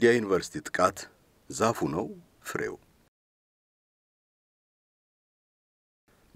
የወልዲያ ዩኒቨርሲቲ ጥቃት ዛፉ ነው ፍሬው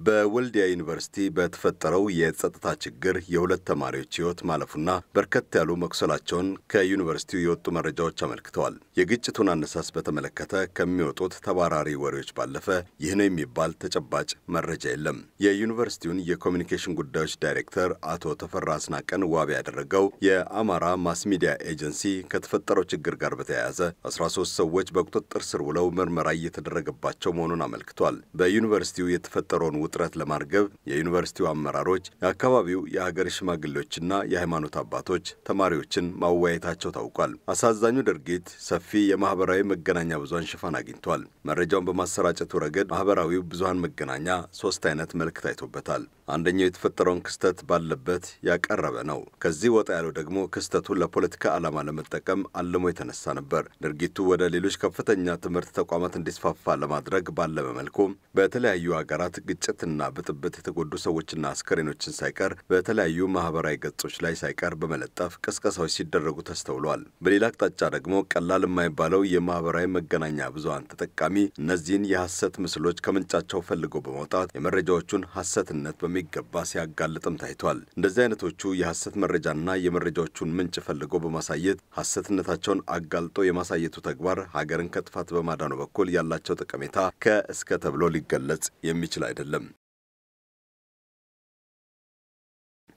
በወልዲያ ዩኒቨርሲቲ በተፈጠረው የጸጥታ ችግር የሁለት ተማሪዎች ሕይወት ማለፉና በርከት ያሉ መቁሰላቸውን ከዩኒቨርሲቲው የወጡ መረጃዎች አመልክተዋል። የግጭቱን አነሳስ በተመለከተ ከሚወጡት ተባራሪ ወሬዎች ባለፈ ይህ ነው የሚባል ተጨባጭ መረጃ የለም። የዩኒቨርሲቲውን የኮሚኒኬሽን ጉዳዮች ዳይሬክተር አቶ ተፈራ አስናቀን ዋቢ ያደረገው የአማራ ማስ ሚዲያ ኤጀንሲ ከተፈጠረው ችግር ጋር በተያያዘ 13 ሰዎች በቁጥጥር ስር ውለው ምርመራ እየተደረገባቸው መሆኑን አመልክቷል። በዩኒቨርሲቲው የተፈጠረውን ውጥረት ለማርገብ የዩኒቨርሲቲው አመራሮች፣ የአካባቢው የሀገር ሽማግሌዎችና የሃይማኖት አባቶች ተማሪዎችን ማወያየታቸው ታውቋል። አሳዛኙ ድርጊት ሰፊ የማህበራዊ መገናኛ ብዙሀን ሽፋን አግኝቷል። መረጃውን በማሰራጨቱ ረገድ ማህበራዊው ብዙሀን መገናኛ ሶስት አይነት መልክ ታይቶበታል። አንደኛው የተፈጠረውን ክስተት ባለበት ያቀረበ ነው። ከዚህ ወጣ ያለው ደግሞ ክስተቱን ለፖለቲካ ዓላማ ለመጠቀም አልሞ የተነሳ ነበር። ድርጊቱ ወደ ሌሎች ከፍተኛ ትምህርት ተቋማት እንዲስፋፋ ለማድረግ ባለመ መልኩ በተለያዩ ሀገራት ግጭት ግጭትና ብጥብጥ የተጎዱ ሰዎችና አስከሬኖችን ሳይቀር በተለያዩ ማህበራዊ ገጾች ላይ ሳይቀር በመለጠፍ ቅስቀሳዎች ሲደረጉ ተስተውሏል። በሌላ አቅጣጫ ደግሞ ቀላል የማይባለው የማህበራዊ መገናኛ ብዙሀን ተጠቃሚ እነዚህን የሐሰት ምስሎች ከምንጫቸው ፈልጎ በማውጣት የመረጃዎቹን ሐሰትነት በሚገባ ሲያጋልጥም ታይቷል። እንደዚህ አይነቶቹ የሐሰት መረጃና የመረጃዎቹን ምንጭ ፈልጎ በማሳየት ሐሰትነታቸውን አጋልጦ የማሳየቱ ተግባር ሀገርን ከጥፋት በማዳኑ በኩል ያላቸው ጠቀሜታ ከእስከ ተብሎ ሊገለጽ የሚችል አይደለም።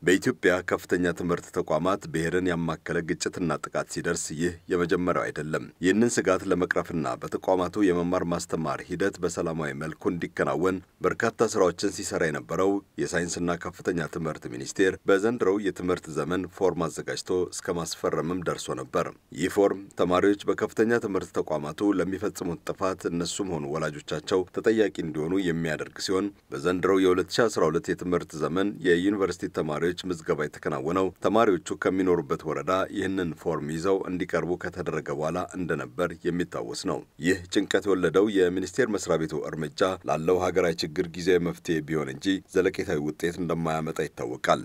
በኢትዮጵያ ከፍተኛ ትምህርት ተቋማት ብሔርን ያማከለ ግጭትና ጥቃት ሲደርስ ይህ የመጀመሪያው አይደለም። ይህንን ስጋት ለመቅረፍና በተቋማቱ የመማር ማስተማር ሂደት በሰላማዊ መልኩ እንዲከናወን በርካታ ስራዎችን ሲሰራ የነበረው የሳይንስና ከፍተኛ ትምህርት ሚኒስቴር በዘንድሮው የትምህርት ዘመን ፎርም አዘጋጅቶ እስከ ማስፈረምም ደርሶ ነበር። ይህ ፎርም ተማሪዎች በከፍተኛ ትምህርት ተቋማቱ ለሚፈጽሙት ጥፋት እነሱም ሆኑ ወላጆቻቸው ተጠያቂ እንዲሆኑ የሚያደርግ ሲሆን በዘንድሮው የ2012 የትምህርት ዘመን የዩኒቨርሲቲ ተማሪዎች ተማሪዎች ምዝገባ የተከናወነው ተማሪዎቹ ከሚኖሩበት ወረዳ ይህንን ፎርም ይዘው እንዲቀርቡ ከተደረገ በኋላ እንደነበር የሚታወስ ነው። ይህ ጭንቀት የወለደው የሚኒስቴር መስሪያ ቤቱ እርምጃ ላለው ሀገራዊ ችግር ጊዜያዊ መፍትሄ ቢሆን እንጂ ዘለቄታዊ ውጤት እንደማያመጣ ይታወቃል።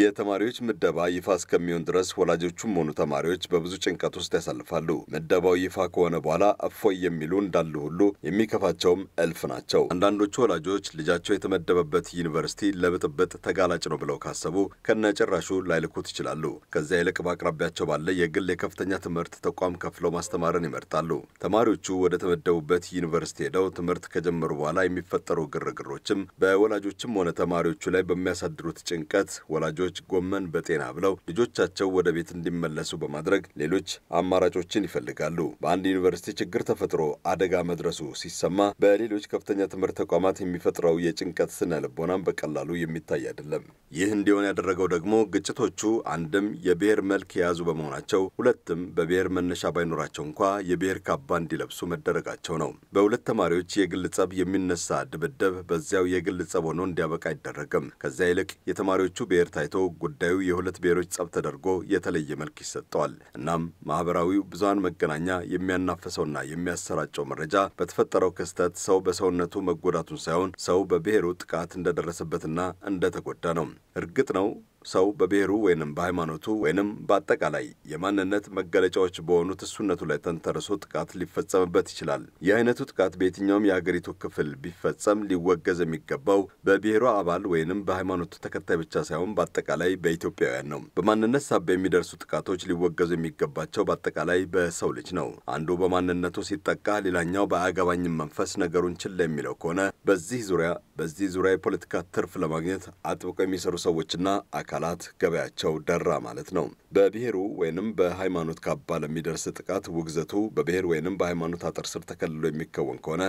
የተማሪዎች ምደባ ይፋ እስከሚሆን ድረስ ወላጆቹም ሆኑ ተማሪዎች በብዙ ጭንቀት ውስጥ ያሳልፋሉ። ምደባው ይፋ ከሆነ በኋላ እፎይ የሚሉ እንዳሉ ሁሉ የሚከፋቸውም እልፍ ናቸው። አንዳንዶቹ ወላጆች ልጃቸው የተመደበበት ዩኒቨርሲቲ ለብጥብጥ ተጋላጭ ነው ብለው ካሰቡ ከነጭራሹ ላይልኩት ይችላሉ። ከዚያ ይልቅ በአቅራቢያቸው ባለ የግል የከፍተኛ ትምህርት ተቋም ከፍለው ማስተማርን ይመርጣሉ። ተማሪዎቹ ወደ ተመደቡበት ዩኒቨርሲቲ ሄደው ትምህርት ከጀመሩ በኋላ የሚፈጠሩ ግርግሮችም በወላጆችም ሆነ ተማሪዎቹ ላይ በሚያሳድሩት ጭንቀት ወላጆች ልጆች ጎመን በጤና ብለው ልጆቻቸው ወደ ቤት እንዲመለሱ በማድረግ ሌሎች አማራጮችን ይፈልጋሉ። በአንድ ዩኒቨርሲቲ ችግር ተፈጥሮ አደጋ መድረሱ ሲሰማ በሌሎች ከፍተኛ ትምህርት ተቋማት የሚፈጥረው የጭንቀት ስነ ልቦናም በቀላሉ የሚታይ አይደለም። ይህ እንዲሆን ያደረገው ደግሞ ግጭቶቹ አንድም የብሔር መልክ የያዙ በመሆናቸው፣ ሁለትም በብሔር መነሻ ባይኖራቸው እንኳ የብሔር ካባ እንዲለብሱ መደረጋቸው ነው። በሁለት ተማሪዎች የግል ጸብ የሚነሳ ድብደብ በዚያው የግል ጸብ ሆኖ እንዲያበቃ አይደረግም። ከዚያ ይልቅ የተማሪዎቹ ብሔር ታይቶ ተለይቶ ጉዳዩ የሁለት ብሔሮች ጸብ ተደርጎ የተለየ መልክ ይሰጠዋል። እናም ማህበራዊው ብዙሃን መገናኛ የሚያናፈሰውና የሚያሰራጨው መረጃ በተፈጠረው ክስተት ሰው በሰውነቱ መጎዳቱን ሳይሆን ሰው በብሔሩ ጥቃት እንደደረሰበትና እንደተጎዳ ነው። እርግጥ ነው ሰው በብሔሩ ወይንም በሃይማኖቱ ወይንም በአጠቃላይ የማንነት መገለጫዎች በሆኑት እሱነቱ ላይ ተንተርሶ ጥቃት ሊፈጸምበት ይችላል። የአይነቱ ጥቃት በየትኛውም የአገሪቱ ክፍል ቢፈጸም ሊወገዝ የሚገባው በብሔሩ አባል ወይንም በሃይማኖቱ ተከታይ ብቻ ሳይሆን በአጠቃላይ በኢትዮጵያውያን ነው። በማንነት ሳቢያ የሚደርሱ ጥቃቶች ሊወገዙ የሚገባቸው በአጠቃላይ በሰው ልጅ ነው። አንዱ በማንነቱ ሲጠቃ ሌላኛው በአያገባኝም መንፈስ ነገሩን ችላ የሚለው ከሆነ በዚህ ዙሪያ በዚህ ዙሪያ የፖለቲካ ትርፍ ለማግኘት አጥብቀው የሚሰሩ ሰዎችና አካል አካላት ገበያቸው ደራ ማለት ነው። በብሔሩ ወይንም በሃይማኖት ካባ ለሚደርስ ጥቃት ውግዘቱ በብሔር ወይንም በሃይማኖት አጥር ስር ተከልሎ የሚከወን ከሆነ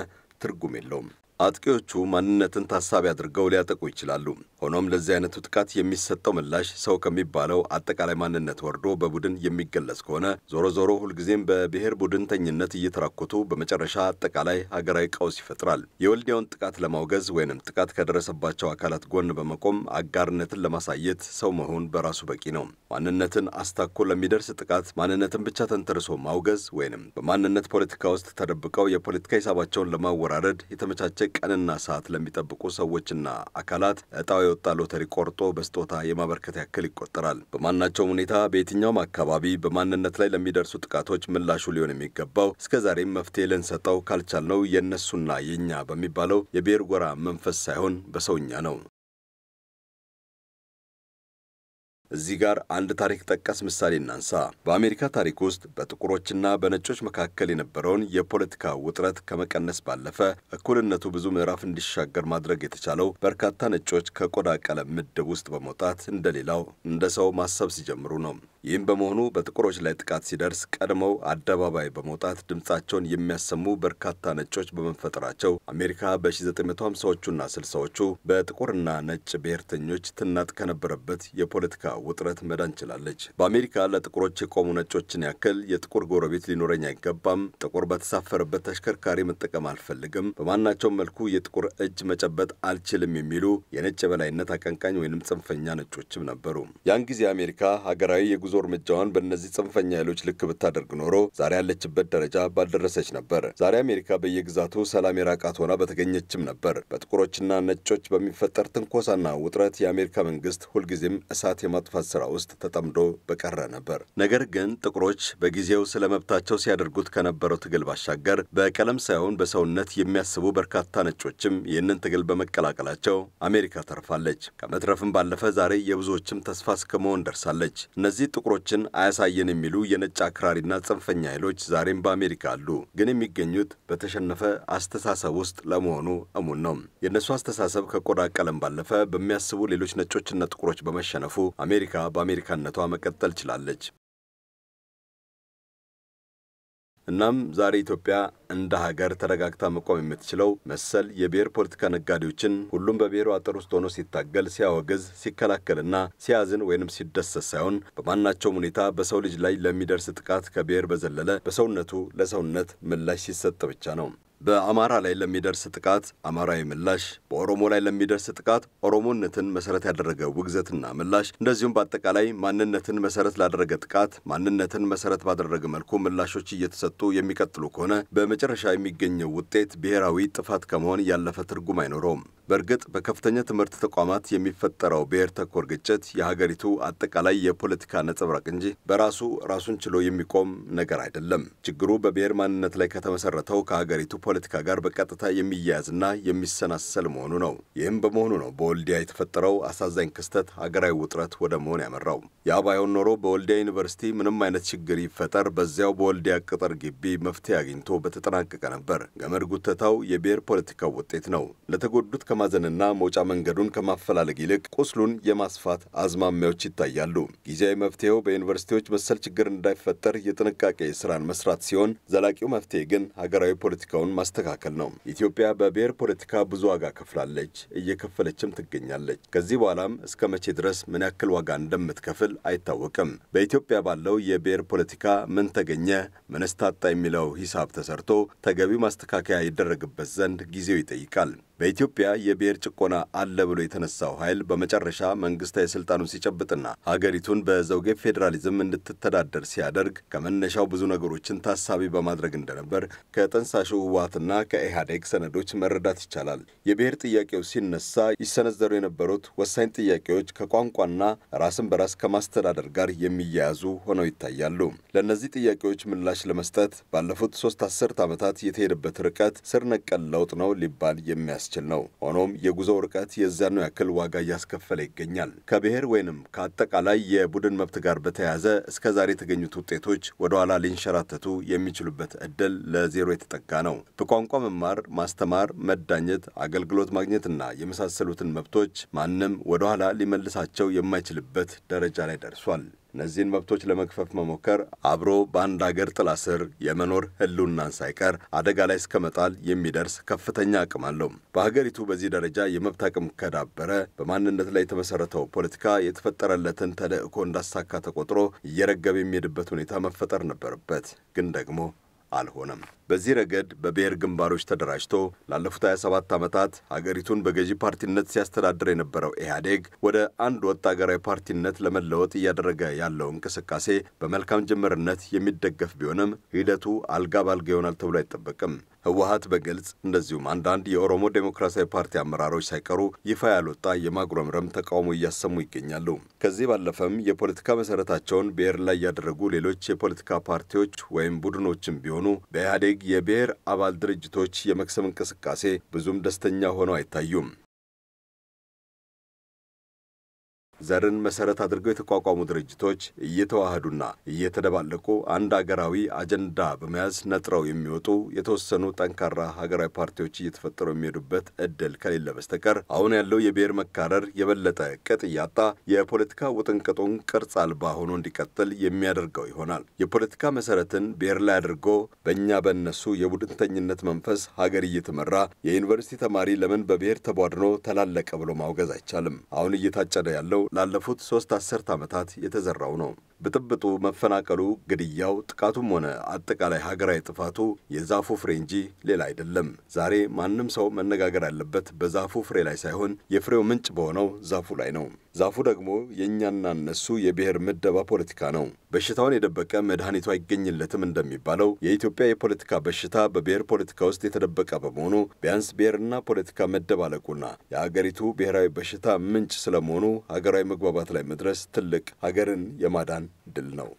ትርጉም የለውም። አጥቂዎቹ ማንነትን ታሳቢ አድርገው ሊያጠቁ ይችላሉ። ሆኖም ለዚህ አይነቱ ጥቃት የሚሰጠው ምላሽ ሰው ከሚባለው አጠቃላይ ማንነት ወርዶ በቡድን የሚገለጽ ከሆነ ዞሮ ዞሮ ሁልጊዜም በብሔር ቡድንተኝነት እየተራኮቱ በመጨረሻ አጠቃላይ ሀገራዊ ቀውስ ይፈጥራል። የወልዲያውን ጥቃት ለማውገዝ ወይንም ጥቃት ከደረሰባቸው አካላት ጎን በመቆም አጋርነትን ለማሳየት ሰው መሆን በራሱ በቂ ነው። ማንነትን አስታኮ ለሚደርስ ጥቃት ማንነትን ብቻ ተንተርሶ ማውገዝ ወይንም በማንነት ፖለቲካ ውስጥ ተደብቀው የፖለቲካ ሂሳባቸውን ለማወራረድ የተመቻቸ ቀንና ሰዓት ለሚጠብቁ ሰዎችና አካላት እጣው የወጣ ሎተሪ ቆርጦ በስጦታ የማበርከት ያክል ይቆጠራል። በማናቸውም ሁኔታ በየትኛውም አካባቢ በማንነት ላይ ለሚደርሱ ጥቃቶች ምላሹ ሊሆን የሚገባው እስከዛሬም መፍትሄ ልንሰጠው ካልቻልነው የእነሱና የእኛ በሚባለው የብሔር ጎራ መንፈስ ሳይሆን በሰውኛ ነው። እዚህ ጋር አንድ ታሪክ ጠቀስ ምሳሌ እናንሳ። በአሜሪካ ታሪክ ውስጥ በጥቁሮችና በነጮች መካከል የነበረውን የፖለቲካ ውጥረት ከመቀነስ ባለፈ እኩልነቱ ብዙ ምዕራፍ እንዲሻገር ማድረግ የተቻለው በርካታ ነጮች ከቆዳ ቀለም ምድብ ውስጥ በመውጣት እንደሌላው እንደ ሰው ማሰብ ሲጀምሩ ነው። ይህም በመሆኑ በጥቁሮች ላይ ጥቃት ሲደርስ ቀድመው አደባባይ በመውጣት ድምፃቸውን የሚያሰሙ በርካታ ነጮች በመፈጠራቸው አሜሪካ በ1950ዎቹና 60ዎቹ በጥቁርና ነጭ ብሔርተኞች ትናጥ ከነበረበት የፖለቲካ ውጥረት መዳን ችላለች። በአሜሪካ ለጥቁሮች የቆሙ ነጮችን ያክል የጥቁር ጎረቤት ሊኖረኝ አይገባም፣ ጥቁር በተሳፈረበት ተሽከርካሪ መጠቀም አልፈልግም፣ በማናቸውም መልኩ የጥቁር እጅ መጨበጥ አልችልም የሚሉ የነጭ የበላይነት አቀንቃኝ ወይንም ጽንፈኛ ነጮችም ነበሩ። ያን ጊዜ አሜሪካ ሀገራዊ የጉዞ እርምጃዋን በእነዚህ ጽንፈኛ ኃይሎች ልክ ብታደርግ ኖሮ ዛሬ ያለችበት ደረጃ ባልደረሰች ነበር። ዛሬ አሜሪካ በየግዛቱ ሰላም የራቃት ሆና በተገኘችም ነበር። በጥቁሮችና ነጮች በሚፈጠር ትንኮሳና ውጥረት የአሜሪካ መንግስት ሁልጊዜም እሳት የማጥፋት ስራ ውስጥ ተጠምዶ በቀረ ነበር። ነገር ግን ጥቁሮች በጊዜው ስለ መብታቸው ሲያደርጉት ከነበረው ትግል ባሻገር በቀለም ሳይሆን በሰውነት የሚያስቡ በርካታ ነጮችም ይህንን ትግል በመቀላቀላቸው አሜሪካ ተርፋለች። ከመትረፍም ባለፈ ዛሬ የብዙዎችም ተስፋ እስከመሆን ደርሳለች። እነዚህ ጥቁሮችን አያሳየን የሚሉ የነጭ አክራሪና ጽንፈኛ ኃይሎች ዛሬም በአሜሪካ አሉ። ግን የሚገኙት በተሸነፈ አስተሳሰብ ውስጥ ለመሆኑ እሙን ነው። የእነሱ አስተሳሰብ ከቆዳ ቀለም ባለፈ በሚያስቡ ሌሎች ነጮችና ጥቁሮች በመሸነፉ አሜሪካ በአሜሪካነቷ መቀጠል ችላለች። እናም ዛሬ ኢትዮጵያ እንደ ሀገር ተረጋግታ መቆም የምትችለው መሰል የብሔር ፖለቲካ ነጋዴዎችን ሁሉም በብሔሩ አጥር ውስጥ ሆኖ ሲታገል፣ ሲያወግዝ፣ ሲከላከልና ሲያዝን ወይንም ሲደሰት ሳይሆን በማናቸውም ሁኔታ በሰው ልጅ ላይ ለሚደርስ ጥቃት ከብሔር በዘለለ በሰውነቱ ለሰውነት ምላሽ ሲሰጥ ብቻ ነው። በአማራ ላይ ለሚደርስ ጥቃት አማራዊ ምላሽ፣ በኦሮሞ ላይ ለሚደርስ ጥቃት ኦሮሞነትን መሰረት ያደረገ ውግዘትና ምላሽ፣ እንደዚሁም በአጠቃላይ ማንነትን መሰረት ላደረገ ጥቃት ማንነትን መሰረት ባደረገ መልኩ ምላሾች እየተሰጡ የሚቀጥሉ ከሆነ በመጨረሻ የሚገኘው ውጤት ብሔራዊ ጥፋት ከመሆን ያለፈ ትርጉም አይኖረውም። በእርግጥ በከፍተኛ ትምህርት ተቋማት የሚፈጠረው ብሔር ተኮር ግጭት የሀገሪቱ አጠቃላይ የፖለቲካ ነጸብራቅ እንጂ በራሱ ራሱን ችሎ የሚቆም ነገር አይደለም። ችግሩ በብሔር ማንነት ላይ ከተመሰረተው ከሀገሪቱ ፖለቲካ ጋር በቀጥታ የሚያያዝና የሚሰናሰል መሆኑ ነው። ይህም በመሆኑ ነው በወልዲያ የተፈጠረው አሳዛኝ ክስተት ሀገራዊ ውጥረት ወደ መሆን ያመራው። ያ ባይሆን ኖሮ በወልዲያ ዩኒቨርሲቲ ምንም አይነት ችግር ይፈጠር በዚያው በወልዲያ ቅጥር ግቢ መፍትሄ አግኝቶ በተጠናቀቀ ነበር። ገመድ ጉተታው የብሔር ፖለቲካው ውጤት ነው። ለተጎዱት ከማዘንና መውጫ መንገዱን ከማፈላለግ ይልቅ ቁስሉን የማስፋት አዝማሚያዎች ይታያሉ። ጊዜያዊ መፍትሄው በዩኒቨርሲቲዎች መሰል ችግር እንዳይፈጠር የጥንቃቄ ስራን መስራት ሲሆን፣ ዘላቂው መፍትሄ ግን ሀገራዊ ፖለቲካውን ማስተካከል ነው። ኢትዮጵያ በብሔር ፖለቲካ ብዙ ዋጋ ከፍላለች፣ እየከፈለችም ትገኛለች። ከዚህ በኋላም እስከ መቼ ድረስ ምን ያክል ዋጋ እንደምትከፍል አይታወቅም። በኢትዮጵያ ባለው የብሔር ፖለቲካ ምን ተገኘ ምንስ ታጣ የሚለው ሂሳብ ተሰርቶ ተገቢው ማስተካከያ ይደረግበት ዘንድ ጊዜው ይጠይቃል። በኢትዮጵያ የብሔር ጭቆና አለ ብሎ የተነሳው ኃይል በመጨረሻ መንግስታዊ ስልጣኑን ሲጨብጥና ሀገሪቱን በዘውጌ ፌዴራሊዝም እንድትተዳደር ሲያደርግ ከመነሻው ብዙ ነገሮችን ታሳቢ በማድረግ እንደነበር ከጠንሳሹ ህወሓትና ከኢህአዴግ ሰነዶች መረዳት ይቻላል። የብሔር ጥያቄው ሲነሳ ይሰነዘሩ የነበሩት ወሳኝ ጥያቄዎች ከቋንቋና ራስን በራስ ከማስተዳደር ጋር የሚያያዙ ሆነው ይታያሉ። ለእነዚህ ጥያቄዎች ምላሽ ለመስጠት ባለፉት ሶስት አስርት ዓመታት የተሄደበት ርቀት ስር ነቀል ለውጥ ነው ሊባል የሚያስ የሚያስችል ነው። ሆኖም የጉዞ ርቀት የዛኑ ያክል ዋጋ እያስከፈለ ይገኛል። ከብሔር ወይንም ከአጠቃላይ የቡድን መብት ጋር በተያያዘ እስከ ዛሬ የተገኙት ውጤቶች ወደኋላ ሊንሸራተቱ የሚችሉበት እድል ለዜሮ የተጠጋ ነው። በቋንቋ መማር፣ ማስተማር፣ መዳኘት፣ አገልግሎት ማግኘትና የመሳሰሉትን መብቶች ማንም ወደኋላ ሊመልሳቸው የማይችልበት ደረጃ ላይ ደርሷል። እነዚህን መብቶች ለመግፈፍ መሞከር አብሮ በአንድ አገር ጥላ ስር የመኖር ህልውናን ሳይቀር አደጋ ላይ እስከመጣል የሚደርስ ከፍተኛ አቅም አለው። በሀገሪቱ በዚህ ደረጃ የመብት አቅም ከዳበረ በማንነት ላይ የተመሰረተው ፖለቲካ የተፈጠረለትን ተልዕኮ እንዳሳካ ተቆጥሮ እየረገበ የሚሄድበት ሁኔታ መፈጠር ነበረበት። ግን ደግሞ አልሆነም። በዚህ ረገድ በብሔር ግንባሮች ተደራጅቶ ላለፉት 27 ዓመታት አገሪቱን በገዢ ፓርቲነት ሲያስተዳድር የነበረው ኢህአዴግ ወደ አንድ ወጥ አገራዊ ፓርቲነት ለመለወጥ እያደረገ ያለው እንቅስቃሴ በመልካም ጅምርነት የሚደገፍ ቢሆንም ሂደቱ አልጋ ባልጋ ይሆናል ተብሎ አይጠበቅም። ህወሀት በግልጽ እንደዚሁም አንዳንድ የኦሮሞ ዴሞክራሲያዊ ፓርቲ አመራሮች ሳይቀሩ ይፋ ያልወጣ የማጉረምረም ተቃውሞ እያሰሙ ይገኛሉ። ከዚህ ባለፈም የፖለቲካ መሰረታቸውን ብሔር ላይ ያደረጉ ሌሎች የፖለቲካ ፓርቲዎች ወይም ቡድኖችም ቢሆኑ በኢህአዴግ የብሔር አባል ድርጅቶች የመክሰም እንቅስቃሴ ብዙም ደስተኛ ሆነው አይታዩም። ዘርን መሰረት አድርገው የተቋቋሙ ድርጅቶች እየተዋሃዱና እየተደባለቁ አንድ አገራዊ አጀንዳ በመያዝ ነጥረው የሚወጡ የተወሰኑ ጠንካራ ሀገራዊ ፓርቲዎች እየተፈጠሩ የሚሄዱበት እድል ከሌለ በስተቀር አሁን ያለው የብሔር መካረር የበለጠ ቅጥ እያጣ የፖለቲካ ውጥንቅጡን ቅርጽ አልባ ሆኖ እንዲቀጥል የሚያደርገው ይሆናል። የፖለቲካ መሰረትን ብሔር ላይ አድርጎ በእኛ በእነሱ የቡድንተኝነት መንፈስ ሀገር እየተመራ የዩኒቨርሲቲ ተማሪ ለምን በብሔር ተቧድኖ ተላለቀ ብሎ ማውገዝ አይቻልም። አሁን እየታጨደ ያለው ላለፉት ሶስት አስርት ዓመታት የተዘራው ነው። ብጥብጡ፣ መፈናቀሉ፣ ግድያው፣ ጥቃቱም ሆነ አጠቃላይ ሀገራዊ ጥፋቱ የዛፉ ፍሬ እንጂ ሌላ አይደለም። ዛሬ ማንም ሰው መነጋገር ያለበት በዛፉ ፍሬ ላይ ሳይሆን የፍሬው ምንጭ በሆነው ዛፉ ላይ ነው። ዛፉ ደግሞ የእኛና እነሱ የብሔር ምደባ ፖለቲካ ነው። በሽታውን የደበቀ መድኃኒቱ አይገኝለትም እንደሚባለው የኢትዮጵያ የፖለቲካ በሽታ በብሔር ፖለቲካ ውስጥ የተደበቀ በመሆኑ ቢያንስ ብሔርና ፖለቲካ መደባለቁና የአገሪቱ ብሔራዊ በሽታ ምንጭ ስለመሆኑ ሀገራዊ መግባባት ላይ መድረስ ትልቅ ሀገርን የማዳን ድል ነው።